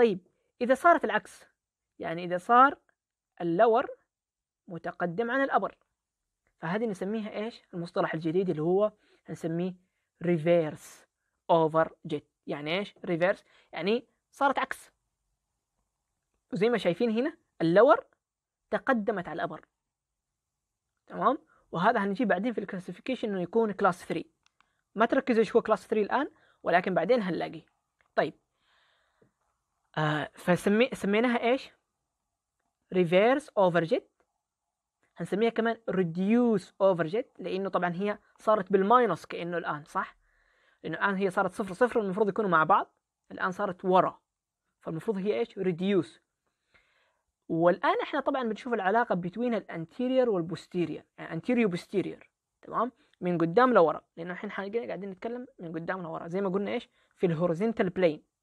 طيب إذا صارت العكس يعني إذا صار اللور متقدم عن الأبر فهذه نسميها إيش المصطلح الجديد اللي هو نسميه reverse over jet يعني إيش reverse يعني صارت عكس وزي ما شايفين هنا اللور تقدمت على الأبر تمام وهذا هنجي بعدين في الكلاسيفيكيشن انه يكون كلاس 3 ما تركزوا ايش هو كلاس 3 الان ولكن بعدين هنلاقيه طيب آه فسمي سميناها ايش ريفيرس اوفر جيت هنسميها كمان ريديوس اوفر جيت لانه طبعا هي صارت بالماينس كانه الان صح لانه الان هي صارت صفر صفر المفروض يكونوا مع بعض الان صارت ورا فالمفروض هي ايش ريديوس والان احنا طبعا بنشوف العلاقه بين الانتيرير والبوستيرير يعني انتيريو بوستيرير تمام من قدام لورا لانه الحين قاعدين نتكلم من قدام لورا زي ما قلنا ايش في الهوريزونتال بلين